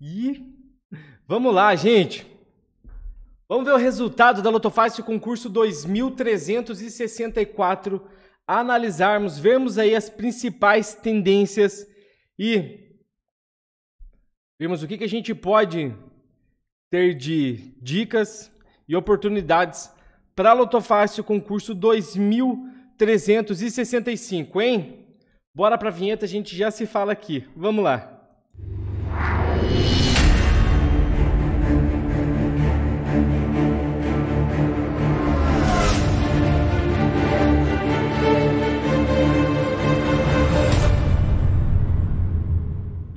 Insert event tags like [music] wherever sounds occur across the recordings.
E vamos lá, gente. Vamos ver o resultado da Lotofácil concurso 2364. Analisarmos, vermos aí as principais tendências e vemos o que, que a gente pode ter de dicas e oportunidades para a Lotofácil concurso 2365, hein? Bora para a vinheta, a gente já se fala aqui. Vamos lá.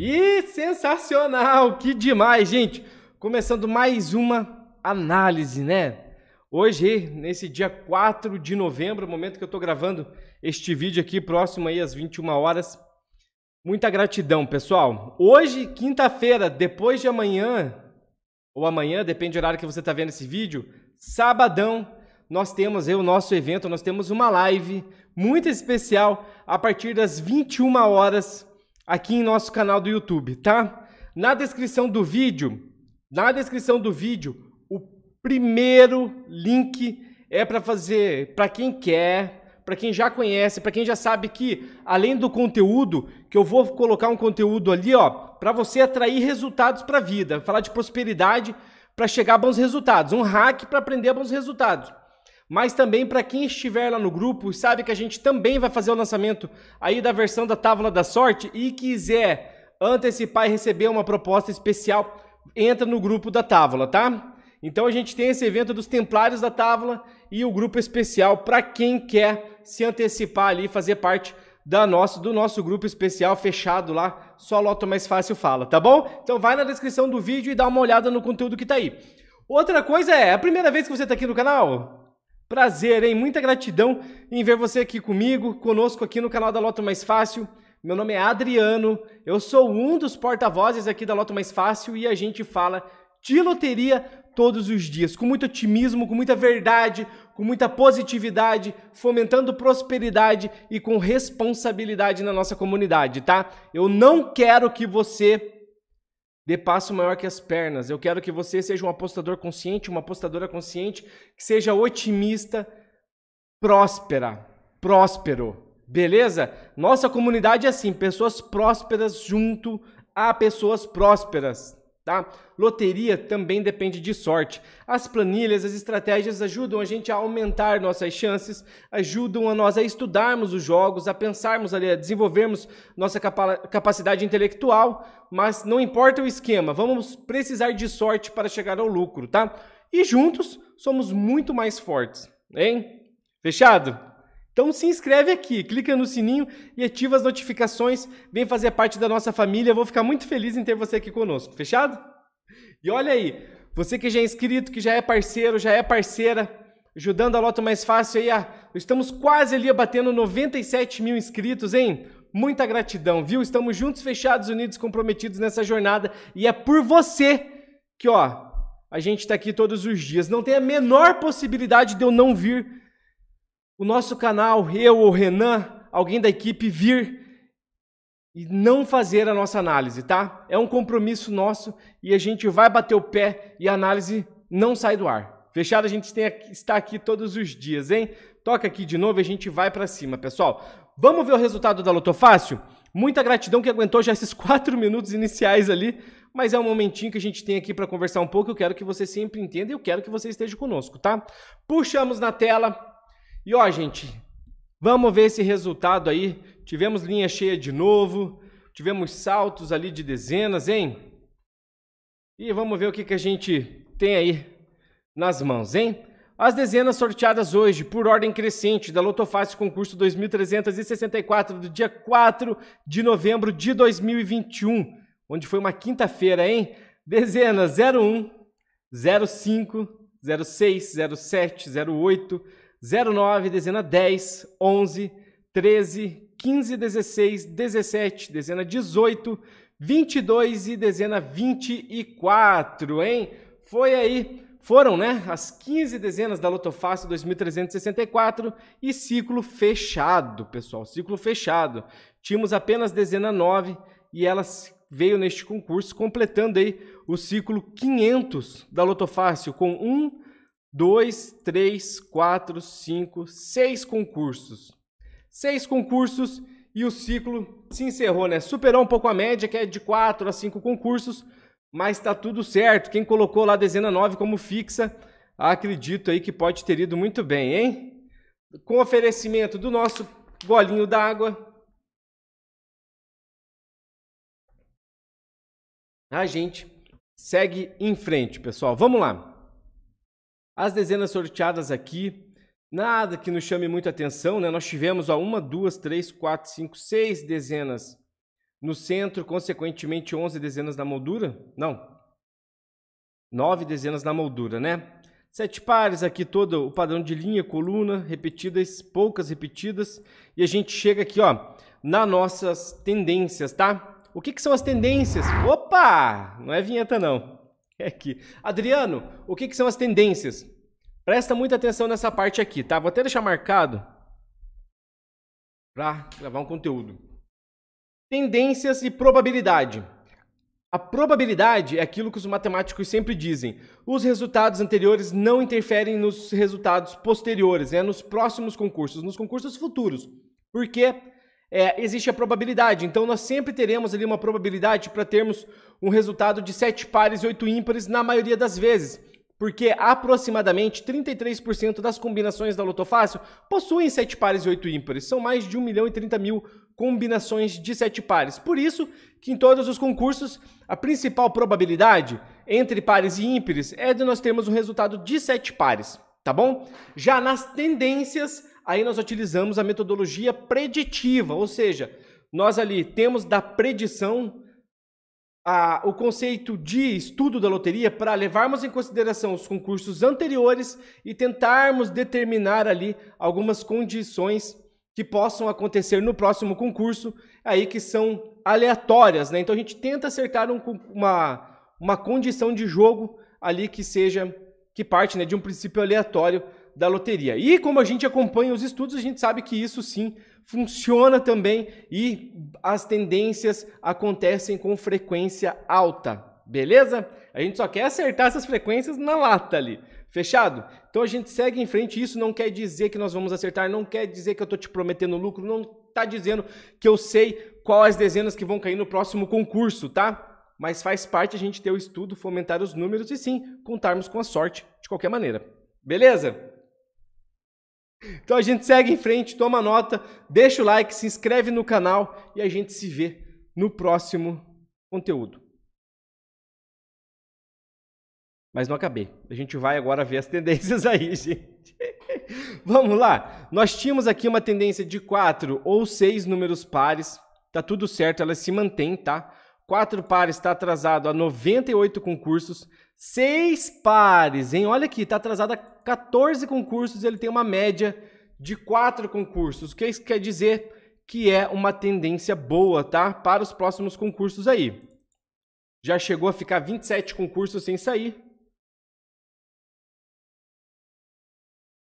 E sensacional, que demais, gente. Começando mais uma análise, né? Hoje, nesse dia 4 de novembro, momento que eu estou gravando este vídeo aqui, próximo aí às 21 horas. Muita gratidão, pessoal. Hoje, quinta-feira, depois de amanhã, ou amanhã, depende do horário que você está vendo esse vídeo, sabadão, nós temos aí o nosso evento, nós temos uma live muito especial a partir das 21 horas aqui em nosso canal do YouTube, tá? Na descrição do vídeo, na descrição do vídeo, o primeiro link é para fazer para quem quer, para quem já conhece, para quem já sabe que além do conteúdo, que eu vou colocar um conteúdo ali, ó, para você atrair resultados para a vida, falar de prosperidade para chegar a bons resultados, um hack para aprender a bons resultados mas também para quem estiver lá no grupo, sabe que a gente também vai fazer o lançamento aí da versão da Távola da Sorte e quiser antecipar e receber uma proposta especial, entra no grupo da Távola, tá? Então a gente tem esse evento dos Templários da Távola e o grupo especial para quem quer se antecipar ali e fazer parte da nossa do nosso grupo especial fechado lá, só Loto Mais Fácil fala, tá bom? Então vai na descrição do vídeo e dá uma olhada no conteúdo que tá aí. Outra coisa é, é a primeira vez que você tá aqui no canal, Prazer, hein? Muita gratidão em ver você aqui comigo, conosco aqui no canal da Loto Mais Fácil. Meu nome é Adriano, eu sou um dos porta-vozes aqui da Loto Mais Fácil e a gente fala de loteria todos os dias, com muito otimismo, com muita verdade, com muita positividade, fomentando prosperidade e com responsabilidade na nossa comunidade, tá? Eu não quero que você Dê passo maior que as pernas. Eu quero que você seja um apostador consciente, uma apostadora consciente, que seja otimista, próspera, próspero. Beleza? Nossa comunidade é assim, pessoas prósperas junto a pessoas prósperas. Tá? Loteria também depende de sorte. As planilhas, as estratégias ajudam a gente a aumentar nossas chances, ajudam a nós a estudarmos os jogos, a pensarmos ali, a desenvolvermos nossa capa capacidade intelectual, mas não importa o esquema, vamos precisar de sorte para chegar ao lucro, tá? E juntos somos muito mais fortes, hein? Fechado? Então se inscreve aqui, clica no sininho e ativa as notificações, vem fazer parte da nossa família, vou ficar muito feliz em ter você aqui conosco, fechado? E olha aí, você que já é inscrito, que já é parceiro, já é parceira, ajudando a Loto Mais Fácil aí, a... Ah, estamos quase ali batendo 97 mil inscritos, hein? Muita gratidão, viu? Estamos juntos, fechados, unidos, comprometidos nessa jornada e é por você que, ó, a gente está aqui todos os dias. Não tem a menor possibilidade de eu não vir o nosso canal, eu ou Renan, alguém da equipe vir e não fazer a nossa análise, tá? É um compromisso nosso e a gente vai bater o pé e a análise não sai do ar. Fechado? A gente tem, está aqui todos os dias, hein? Toca aqui de novo e a gente vai para cima, pessoal. Vamos ver o resultado da lotofácil. Muita gratidão que aguentou já esses [laughs] quatro minutos iniciais ali, mas é um momentinho que a gente tem aqui para conversar um pouco. Eu quero que você sempre entenda e eu quero que você esteja conosco, tá? Puxamos na tela e ó, gente, vamos ver esse resultado aí. Tivemos linha cheia de novo, tivemos saltos ali de dezenas, hein? E vamos ver o que, que a gente tem aí nas mãos, hein? As dezenas sorteadas hoje por ordem crescente da Lotofácil Concurso 2364 do dia 4 de novembro de 2021, onde foi uma quinta-feira, hein? Dezenas 01, 05, 06, 07, 08, 09, dezena 10, 11, 13, 15, 16, 17, dezena 18, 22 e dezena 24, hein? Foi aí, foram, né, as 15 dezenas da Lotofácil 2364 e ciclo fechado, pessoal, ciclo fechado. Tínhamos apenas dezena 9 e elas veio neste concurso completando aí o ciclo 500 da Lotofácil com 1',' dois, três, quatro, cinco, seis concursos. Seis concursos e o ciclo se encerrou, né? Superou um pouco a média, que é de quatro a cinco concursos, mas está tudo certo. Quem colocou lá a dezena 9 como fixa, acredito aí que pode ter ido muito bem, hein? Com oferecimento do nosso golinho d'água. A gente segue em frente, pessoal. Vamos lá. As dezenas sorteadas aqui, nada que nos chame muita atenção, né? Nós tivemos ó, uma, duas, três, quatro, cinco, seis dezenas no centro, consequentemente onze dezenas na moldura. Não, nove dezenas na moldura, né? Sete pares aqui todo o padrão de linha, coluna, repetidas, poucas repetidas. E a gente chega aqui, ó, nas nossas tendências, tá? O que, que são as tendências? Opa! Não é vinheta, não. [laughs] aqui. Adriano, o que, que são as tendências? Presta muita atenção nessa parte aqui, tá? Vou até deixar marcado para gravar um conteúdo. Tendências e probabilidade. A probabilidade é aquilo que os matemáticos sempre dizem. Os resultados anteriores não interferem nos resultados posteriores, é né? nos próximos concursos, nos concursos futuros. Por quê? é, existe a probabilidade. Então nós sempre teremos ali uma probabilidade para termos um resultado de 7 pares e 8 ímpares na maioria das vezes. Porque aproximadamente 33% das combinações da lotofácil possuem 7 pares e 8 ímpares. São mais de 1 milhão e 30 mil combinações de 7 pares. Por isso que em todos os concursos a principal probabilidade entre pares e ímpares é de nós termos um resultado de 7 pares tá bom? Já nas tendências, aí nós utilizamos a metodologia preditiva, ou seja, nós ali temos da predição a, o conceito de estudo da loteria para levarmos em consideração os concursos anteriores e tentarmos determinar ali algumas condições que possam acontecer no próximo concurso, aí que são aleatórias, né? Então a gente tenta acertar um, uma, uma condição de jogo ali que seja que parte né, de um princípio aleatório da loteria. E como a gente acompanha os estudos, a gente sabe que isso sim funciona também e as tendências acontecem com frequência alta, beleza? A gente só quer acertar essas frequências na lata ali. Fechado? Então a gente segue em frente. Isso não quer dizer que nós vamos acertar, não quer dizer que eu estou te prometendo lucro, não está dizendo que eu sei quais dezenas que vão cair no próximo concurso, tá? mas faz parte a gente ter o estudo, fomentar os números e sim contarmos com a sorte de qualquer maneira. Beleza? Então a gente segue em frente, toma nota, deixa o like, se inscreve no canal e a gente se vê no próximo conteúdo. Mas não acabei. A gente vai agora ver as [laughs] tendências aí, gente. Vamos lá. Nós tínhamos aqui uma tendência de quatro ou seis números pares. Tá tudo certo, ela se mantém, tá? Quatro pares está atrasado a 98 concursos. Seis pares, hein? Olha aqui, está atrasado a 14 concursos. Ele tem uma média de quatro concursos. O que isso quer dizer? Que é uma tendência boa, tá? Para os próximos concursos aí. Já chegou a ficar 27 concursos sem sair.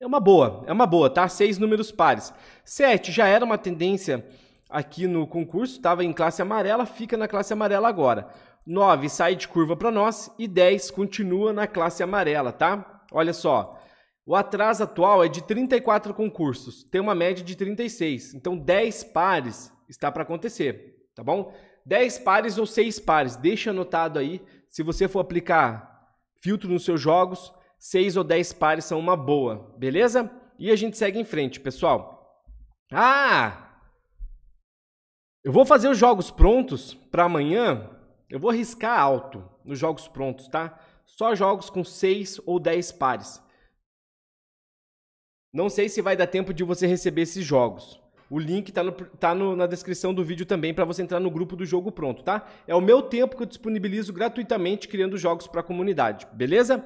É uma boa, é uma boa, tá? Seis números pares. Sete já era uma tendência aqui no concurso, estava em classe amarela, fica na classe amarela agora. 9 sai de curva para nós e 10 continua na classe amarela, tá? Olha só, o atraso atual é de 34 concursos, tem uma média de 36, então 10 pares está para acontecer, tá bom? 10 pares ou 6 pares, deixa anotado aí, se você for aplicar filtro nos seus jogos, 6 ou 10 pares são uma boa, beleza? E a gente segue em frente, pessoal. Ah! Eu vou fazer os jogos prontos para amanhã. Eu vou riscar alto nos jogos prontos, tá? Só jogos com 6 ou 10 pares. Não sei se vai dar tempo de você receber esses jogos. O link está tá, tá na descrição do vídeo também para você entrar no grupo do jogo pronto, tá? É o meu tempo que eu disponibilizo gratuitamente criando jogos para a comunidade, beleza?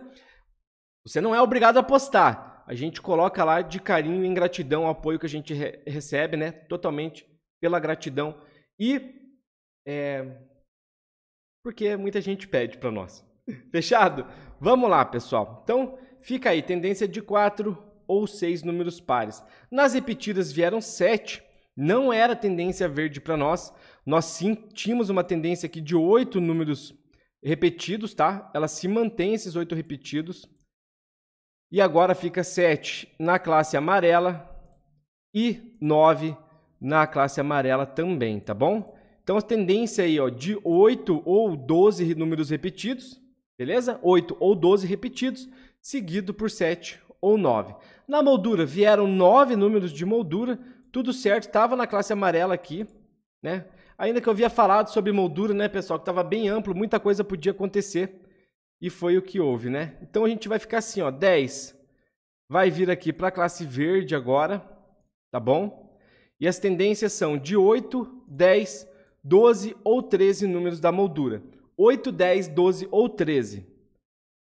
Você não é obrigado a postar. A gente coloca lá de carinho e gratidão o apoio que a gente re recebe, né? Totalmente pela gratidão e é, porque muita gente pede para nós. [laughs] Fechado? Vamos lá, pessoal. Então, fica aí, tendência de 4 ou 6 números pares. Nas repetidas vieram 7, não era tendência verde para nós. Nós sentimos uma tendência aqui de 8 números repetidos, tá? Ela se mantém esses 8 repetidos. E agora fica 7 na classe amarela e 9 na classe amarela também, tá bom? Então, a tendência aí, ó, de 8 ou 12 números repetidos, beleza? 8 ou 12 repetidos, seguido por 7 ou 9. Na moldura, vieram 9 números de moldura, tudo certo, estava na classe amarela aqui, né? Ainda que eu havia falado sobre moldura, né, pessoal, que estava bem amplo, muita coisa podia acontecer e foi o que houve, né? Então, a gente vai ficar assim, ó, 10 vai vir aqui para a classe verde agora, tá bom? E as tendências são de 8, 10, 12 ou 13 números da moldura. 8, 10, 12 ou 13.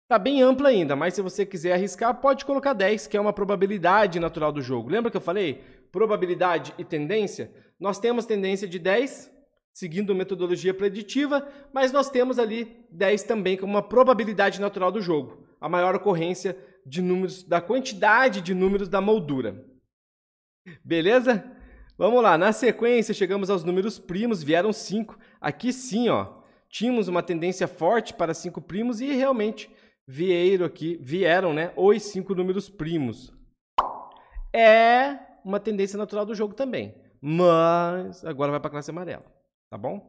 Está bem ampla ainda, mas se você quiser arriscar, pode colocar 10, que é uma probabilidade natural do jogo. Lembra que eu falei probabilidade e tendência? Nós temos tendência de 10, seguindo metodologia preditiva, mas nós temos ali 10 também como uma probabilidade natural do jogo, a maior ocorrência de números, da quantidade de números da moldura. Beleza? Vamos lá, na sequência chegamos aos números primos, vieram cinco. Aqui sim, ó, tínhamos uma tendência forte para cinco primos e realmente vieram aqui, vieram, né, os cinco números primos. É uma tendência natural do jogo também, mas agora vai para a classe amarela, tá bom?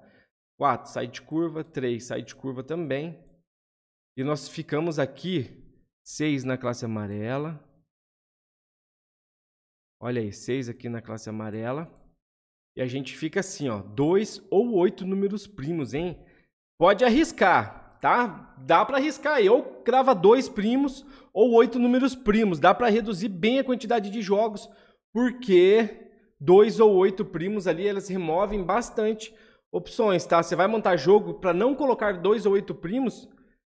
4, sai de curva, 3, sai de curva também. E nós ficamos aqui, 6 na classe amarela, Olha aí, 6 aqui na classe amarela. E a gente fica assim, ó, 2 ou 8 números primos, hein? Pode arriscar, tá? Dá para arriscar aí, ou crava dois primos ou oito números primos. Dá para reduzir bem a quantidade de jogos, porque dois ou oito primos ali, elas removem bastante opções, tá? Você vai montar jogo para não colocar dois ou oito primos,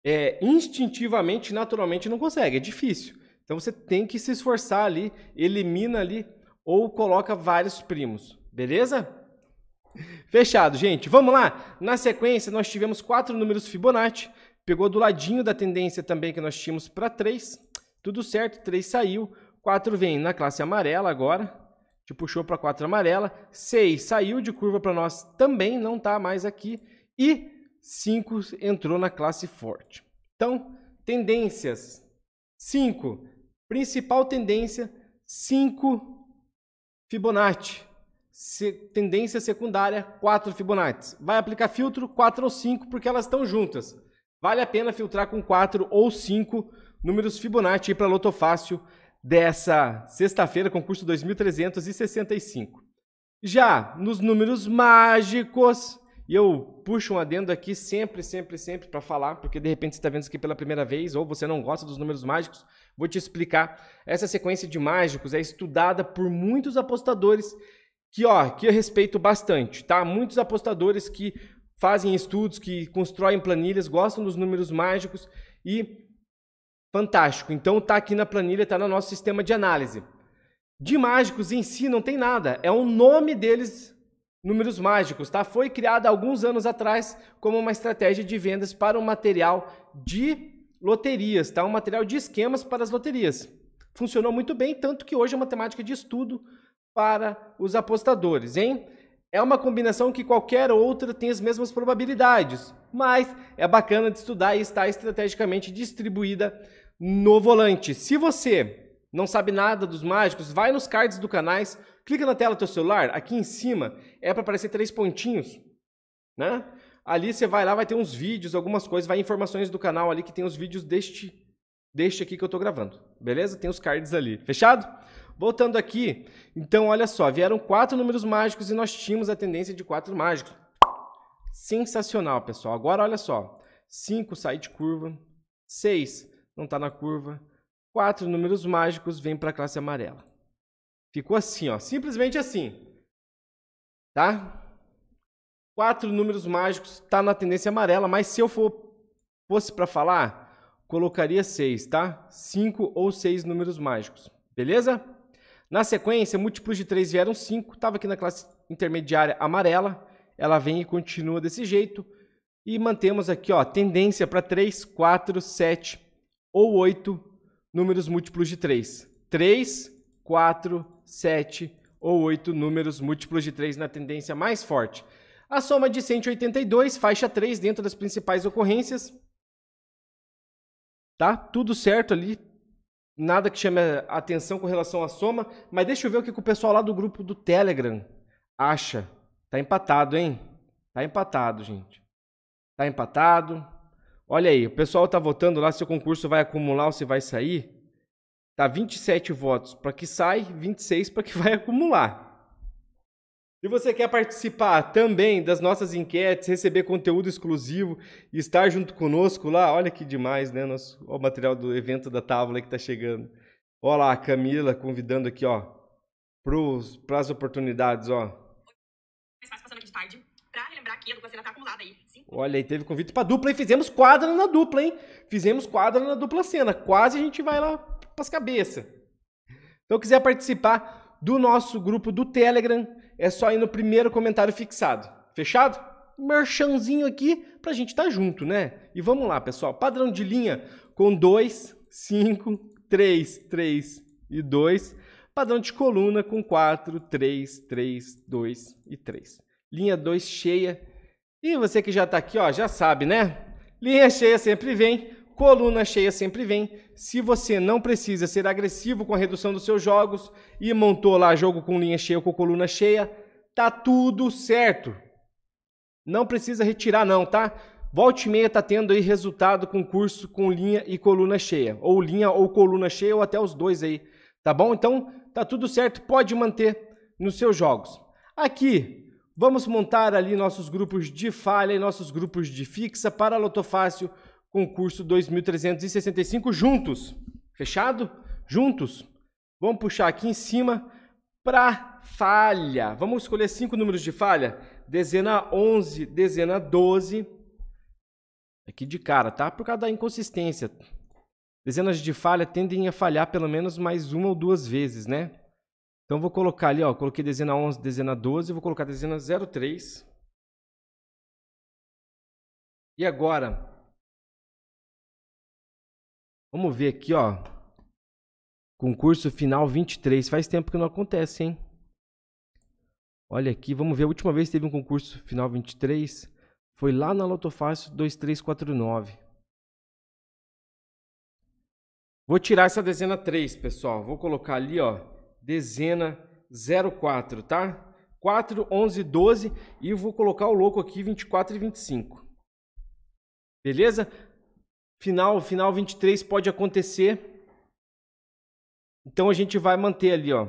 é, instintivamente, naturalmente não consegue, é difícil. Então você tem que se esforçar ali, elimina ali ou coloca vários primos, beleza? Fechado, gente. Vamos lá. Na sequência, nós tivemos quatro números Fibonacci. Pegou do ladinho da tendência também que nós tínhamos para 3. Tudo certo, 3 saiu. 4 vem na classe amarela agora. Te puxou para 4 amarela. 6 saiu de curva para nós também, não está mais aqui. E 5 entrou na classe forte. Então, tendências. 5 Principal tendência, 5 Fibonacci. Se, tendência secundária, 4 Fibonacci. Vai aplicar filtro 4 ou 5, porque elas estão juntas. Vale a pena filtrar com 4 ou 5 números Fibonacci para lotofácil dessa sexta-feira, concurso 2365. Já nos números mágicos, e eu puxo um adendo aqui sempre, sempre, sempre para falar, porque de repente você está vendo isso aqui pela primeira vez, ou você não gosta dos números mágicos, Vou te explicar. Essa sequência de mágicos é estudada por muitos apostadores que, ó, que eu respeito bastante, tá? Muitos apostadores que fazem estudos, que constroem planilhas, gostam dos números mágicos e fantástico. Então tá aqui na planilha, tá no nosso sistema de análise. De mágicos em si não tem nada, é o um nome deles números mágicos, tá? Foi criada alguns anos atrás como uma estratégia de vendas para um material de loterias, tá? Um material de esquemas para as loterias. Funcionou muito bem, tanto que hoje é uma temática de estudo para os apostadores, hein? É uma combinação que qualquer outra tem as mesmas probabilidades, mas é bacana de estudar e está estrategicamente distribuída no volante. Se você não sabe nada dos mágicos, vai nos cards do canais, clica na tela do seu celular, aqui em cima é para aparecer três pontinhos, né? ali você vai lá, vai ter uns vídeos, algumas coisas, vai informações do canal ali que tem os vídeos deste, deste aqui que eu tô gravando, beleza? Tem os cards ali, fechado? Voltando aqui, então olha só, vieram quatro números mágicos e nós tínhamos a tendência de quatro mágicos. Sensacional, pessoal. Agora olha só, 5 sai de curva, 6 não está na curva, quatro números mágicos vem para a classe amarela. Ficou assim, ó, simplesmente assim. Tá? Quatro números mágicos, tá na tendência amarela, mas se eu for, fosse para falar, colocaria seis, tá? Cinco ou seis números mágicos, beleza? Na sequência, múltiplos de três vieram cinco, estava aqui na classe intermediária amarela, ela vem e continua desse jeito. E mantemos aqui, ó, tendência para 3, 4, 7 ou 8 números múltiplos de 3. 3, 4, 7 ou 8 números múltiplos de 3 na tendência mais forte. A soma de 182, faixa 3, dentro das principais ocorrências. Tá? Tudo certo ali. Nada que chame a atenção com relação à soma. Mas deixa eu ver o que, o pessoal lá do grupo do Telegram acha. Tá empatado, hein? Tá empatado, gente. Tá empatado. Olha aí, o pessoal tá votando lá se o concurso vai acumular ou se vai sair. Tá 27 votos para que sai, 26 para que [laughs] vai acumular. E você quer participar também das nossas enquetes, receber conteúdo exclusivo e estar junto conosco lá? Olha que demais, né? Nosso, o material do evento da Távola que está chegando. Olha lá, a Camila convidando aqui, ó, para as oportunidades, ó. Tá Olha, aí teve convite para dupla e fizemos quadra na dupla, hein? Fizemos quadra na dupla cena. Quase a gente vai lá para as cabeças. Então, quiser participar do nosso grupo do Telegram, é só ir no primeiro comentário fixado. Fechado? Merchanzinho aqui pra gente estar tá junto, né? E vamos lá, pessoal. Padrão de linha com 2, 5, 3, 3 e 2. Padrão de coluna com 4, 3, 3, 2 e 3. Linha 2 cheia. E você que já está aqui, ó, já sabe, né? Linha cheia sempre vem Coluna cheia sempre vem. Se você não precisa ser agressivo com a redução dos seus jogos e montou lá jogo com linha cheia ou com coluna cheia, tá tudo certo. Não precisa retirar não, tá? Volte e meia tá tendo aí resultado com curso com linha e coluna cheia, ou linha ou coluna cheia ou até os dois aí, tá bom? Então, tá tudo certo, pode manter nos seus jogos. Aqui, vamos montar ali nossos grupos de falha e nossos grupos de fixa para lotofácil Concurso 2365 juntos. Fechado? Juntos. Vamos puxar aqui em cima para falha. Vamos escolher cinco números de falha? Dezena 11, dezena 12. Aqui de cara, tá? Por causa da inconsistência. Dezenas de falha tendem a falhar pelo menos mais uma ou duas vezes, né? Então vou colocar ali, ó, coloquei dezena 11, dezena 12, vou colocar dezena 03. E agora, Vamos ver aqui, ó. Concurso final 23. Faz tempo que não acontece, hein? Olha aqui, vamos ver. A última vez que teve um concurso final 23 foi lá na Lotofácil 2349. Vou tirar essa dezena 3, pessoal. Vou colocar ali, ó, dezena 04, tá? 4, 11, 12 e vou colocar o louco aqui 24 e 25. Beleza? final, final 23 pode acontecer. Então a gente vai manter ali, ó.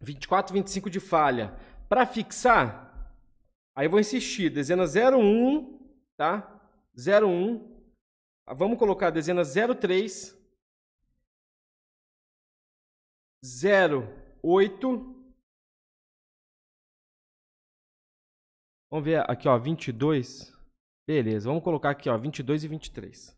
24, 25 de falha. Para fixar, aí eu vou insistir, dezena 01, tá? 01. Ah, vamos colocar dezena 03, 08. Vamos ver aqui, ó, 22. Beleza, vamos colocar aqui, ó, 22 e 23.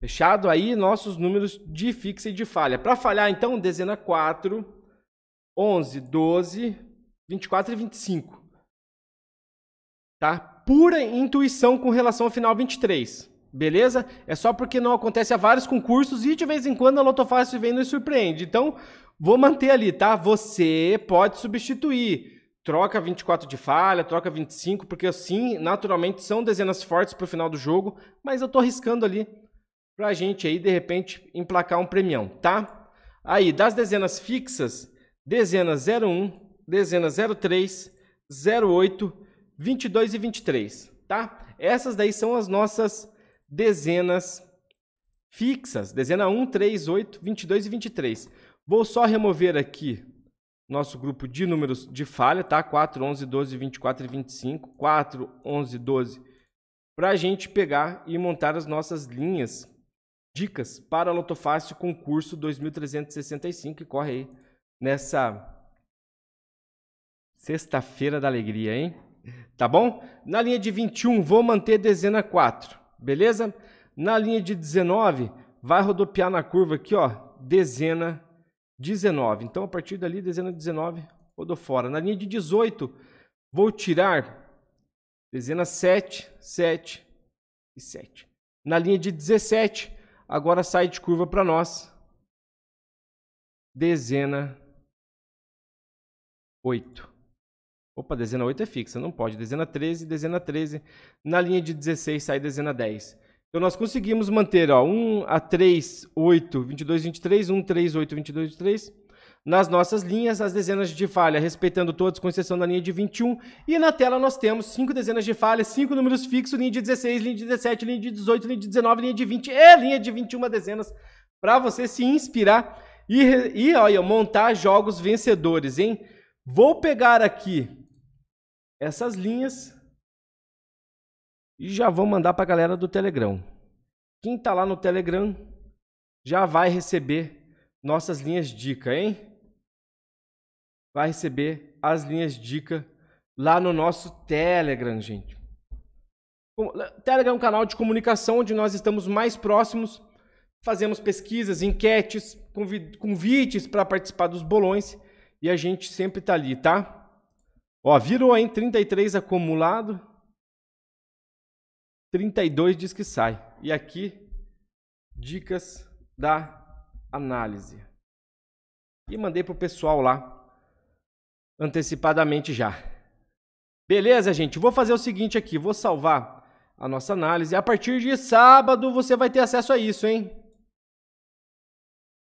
Fechado aí nossos números de fixa e de falha. Para falhar, então, dezena 4, 11, 12, 24 e 25. Tá? Pura intuição com relação ao final 23. Beleza? É só porque não acontece a vários concursos e de vez em quando a Lotofácil vem e nos surpreende. Então, vou manter ali, tá? Você pode substituir troca 24 de falha, troca 25, porque assim, naturalmente, são dezenas fortes para o final do jogo, mas eu estou arriscando ali para a gente aí, de repente, emplacar um premião, tá? Aí, das dezenas fixas, dezena 01, dezena 03, 08, 22 e 23, tá? Essas daí são as nossas dezenas fixas, dezena 1, 3, 8, 22 e 23. Vou só remover aqui nosso grupo de números de falha, tá? 4, 11, 12, 24 e 25. 4, 11, 12. Para a gente pegar e montar as nossas linhas, dicas para Lotofácil Concurso 2365, que corre aí nessa sexta-feira da alegria, hein? Tá bom? Na linha de 21, vou manter dezena 4, beleza? Na linha de 19, vai rodopiar na curva aqui, ó, dezena 19. Então, a partir dali, dezena 19, eu dou fora. Na linha de 18, vou tirar dezena 7, 7 e 7. Na linha de 17, agora sai de curva para nós. Dezena 8. Opa, dezena 8 é fixa, não pode. Dezena 13, dezena 13. Na linha de 16 sai dezena 10. Então nós conseguimos manter ó, 1 a 3, 8, 22, 23, 1, 3, 8, 22, 23. Nas nossas linhas, as dezenas de falha, respeitando todos, com exceção da linha de 21. E na tela nós temos 5 dezenas de falha, 5 números fixos, linha de 16, linha de 17, linha de 18, linha de 19, linha de 20 e linha de 21 dezenas, para você se inspirar e, e olha, montar jogos vencedores, hein? Vou pegar aqui essas linhas e já vou mandar para a galera do Telegram. Quem tá lá no Telegram já vai receber nossas linhas dica, hein? Vai receber as linhas dica lá no nosso Telegram, gente. Telegram é um canal de comunicação onde nós estamos mais próximos, fazemos pesquisas, enquetes, convites para participar dos bolões e a gente sempre tá ali, tá? Ó, virou, aí 33 acumulado. 32 diz que sai. E aqui, dicas da análise. E mandei para o pessoal lá, antecipadamente já. Beleza, gente? Vou fazer o seguinte aqui, vou salvar a nossa análise. A partir de sábado você vai ter acesso a isso, hein?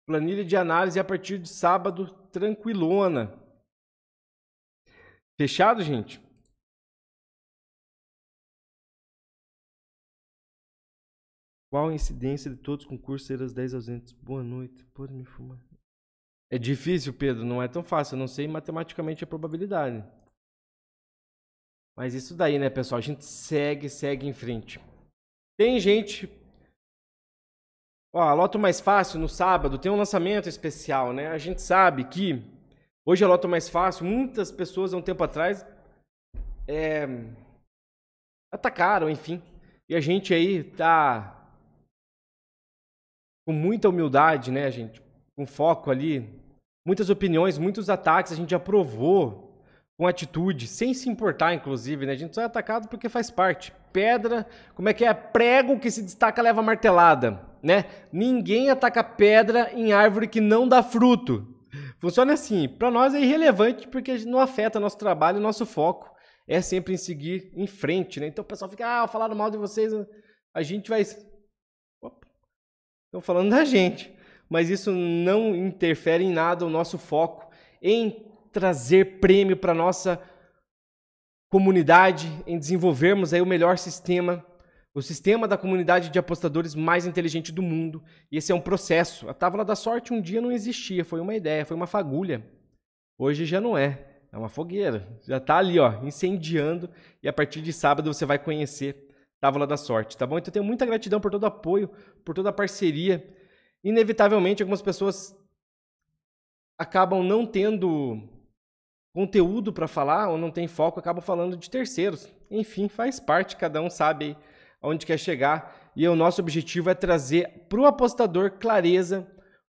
Planilha de análise a partir de sábado, tranquilona. Fechado, gente? Qual a incidência de todos os concursos ser às 10 ausentes? Boa noite. Pode me fumar. É difícil, Pedro. Não é tão fácil. Eu não sei matematicamente a probabilidade. Mas isso daí, né, pessoal? A gente segue, segue em frente. Tem gente. Ó, a Loto Mais Fácil no sábado tem um lançamento especial, né? A gente sabe que hoje a é Loto Mais Fácil, muitas pessoas há um tempo atrás é... atacaram, enfim. E a gente aí tá com muita humildade, né, gente? Com foco ali. Muitas opiniões, muitos ataques a gente aprovou com atitude, sem se importar, inclusive, né? A gente só é atacado porque faz parte. Pedra, como é que é? Prego que se destaca leva martelada, né? Ninguém ataca pedra em árvore que não dá fruto. Funciona assim. Para nós é irrelevante porque não afeta nosso trabalho, nosso foco é sempre em seguir em frente, né? Então o pessoal fica, ah, falaram mal de vocês, né? a gente vai Estou falando [laughs] da gente. Mas isso não interfere em nada o nosso foco em trazer prêmio para nossa comunidade, em desenvolvermos aí o melhor sistema, o sistema da comunidade de apostadores mais inteligente do mundo. E esse é um processo. A tábua da sorte um dia não existia, foi uma ideia, foi uma fagulha. Hoje já não é. É uma fogueira. Já está ali, ó, incendiando. E a partir de sábado você vai conhecer tábua da Sorte, tá bom? Então eu tenho muita gratidão por todo o apoio, por toda a parceria. Inevitavelmente, algumas pessoas acabam não tendo conteúdo para falar ou não tem foco, acabam falando de terceiros. Enfim, faz parte, cada um sabe aonde quer chegar. E o nosso objetivo é trazer para o apostador clareza,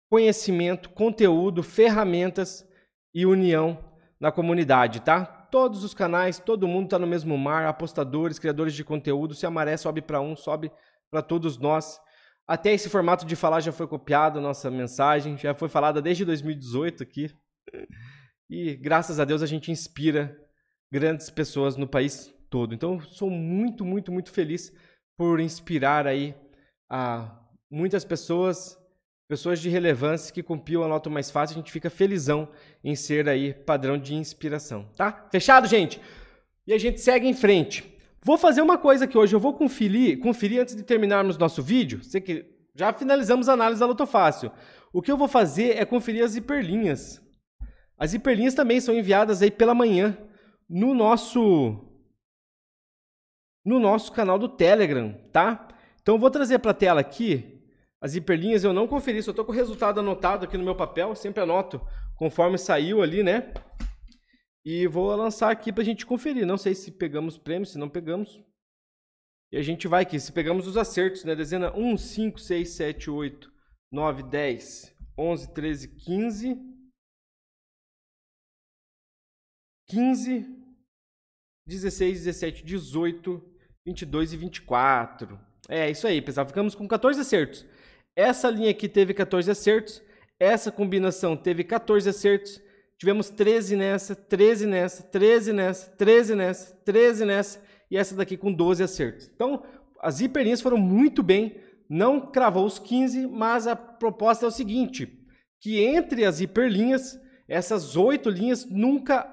conhecimento, conteúdo, ferramentas e união na comunidade, tá? Todos os canais, todo mundo está no mesmo mar, apostadores, criadores de conteúdo, se a maré sobe para um, sobe para todos nós. Até esse formato de falar já foi copiado, nossa mensagem já foi falada desde 2018 aqui. E graças a Deus a gente inspira grandes pessoas no país todo. Então sou muito, muito, muito feliz por inspirar aí a ah, muitas pessoas Pessoas de relevância que compilam a nota mais fácil, a gente fica felizão em ser aí padrão de inspiração, tá? Fechado, gente? E a gente segue em frente. Vou fazer uma coisa aqui hoje, eu vou conferir, conferir antes de terminarmos nosso vídeo. Sei que já finalizamos a análise da lotofácil. Fácil. O que eu vou fazer é conferir as hiperlinhas. As hiperlinhas também são enviadas aí pela manhã no nosso no nosso canal do Telegram, tá? Então eu vou trazer para a tela aqui as hiperlinhas eu não conferi, só estou com o resultado anotado aqui no meu papel, sempre anoto conforme saiu ali, né? E vou lançar aqui para a gente conferir. Não sei se pegamos prêmio, se não pegamos. E a gente vai aqui, se pegamos os acertos, né? Dezena 1, 5, 6, 7, 8, 9, 10, 11, 13, 15. 15, 16, 17, 18, 22 e 24. É, isso aí, pessoal. Ficamos com 14 acertos. Essa linha aqui teve 14 acertos, essa combinação teve 14 acertos, tivemos 13 nessa, 13 nessa, 13 nessa, 13 nessa, 13 nessa e essa daqui com 12 acertos. Então, as hiperlinhas foram muito bem, não cravou os 15, mas a proposta é o seguinte, que entre as hiperlinhas, essas 8 linhas nunca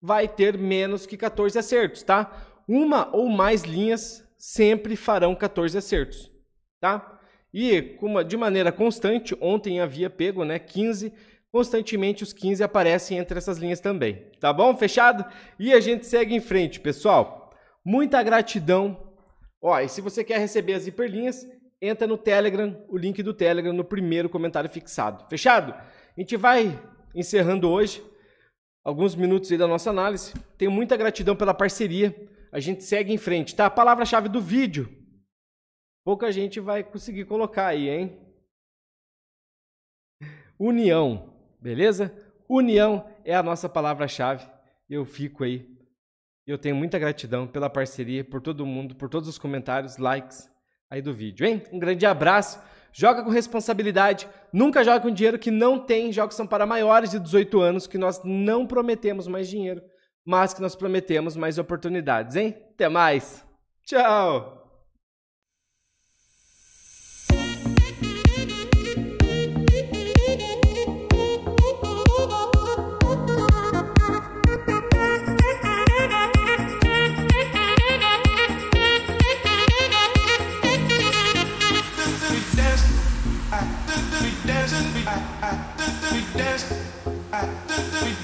vai ter menos que 14 acertos, tá? Uma ou mais linhas sempre farão 14 acertos, tá? E de maneira constante, ontem havia pego, né, 15, constantemente os 15 aparecem entre essas linhas também. Tá bom? Fechado? E a gente segue em frente, pessoal. Muita gratidão. Ó, e se você quer receber as hiperlinhas, entra no Telegram, o link do Telegram no primeiro comentário fixado. Fechado? A gente vai encerrando hoje alguns minutos aí da nossa análise. Tenho muita gratidão pela parceria. A gente segue em frente, tá? A palavra-chave do vídeo Pouca gente vai conseguir colocar aí, hein? União, beleza? União é a nossa palavra-chave. Eu fico aí. Eu tenho muita gratidão pela parceria, por todo mundo, por todos os comentários, likes aí do vídeo, hein? Um grande abraço. Joga com responsabilidade. Nunca joga com dinheiro que não tem. Jogos são para maiores de 18 anos, que nós não prometemos mais dinheiro, mas que nós prometemos mais oportunidades, hein? Até mais. Tchau. We We die.